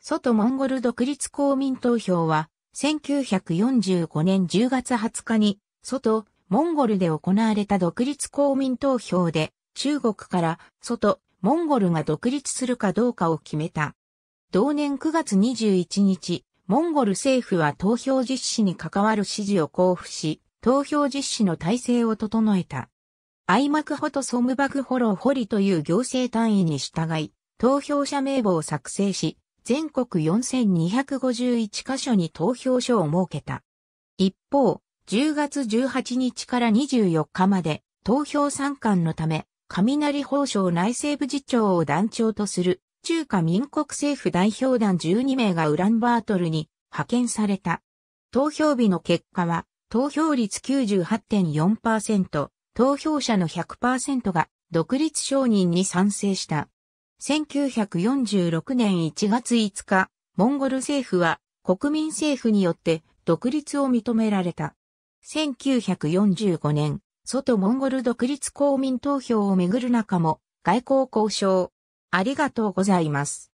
外モンゴル独立公民投票は、1945年10月20日に、外、モンゴルで行われた独立公民投票で、中国から外、モンゴルが独立するかどうかを決めた。同年9月21日、モンゴル政府は投票実施に関わる指示を交付し、投票実施の体制を整えた。愛幕ホとソムバクホロホリという行政単位に従い、投票者名簿を作成し、全国4251カ所に投票所を設けた。一方、10月18日から24日まで投票参観のため、雷法省内政部次長を団長とする中華民国政府代表団12名がウランバートルに派遣された。投票日の結果は、投票率98.4%、投票者の100%が独立承認に賛成した。1946年1月5日、モンゴル政府は国民政府によって独立を認められた。1945年、外モンゴル独立公民投票をめぐる中も外交交渉。ありがとうございます。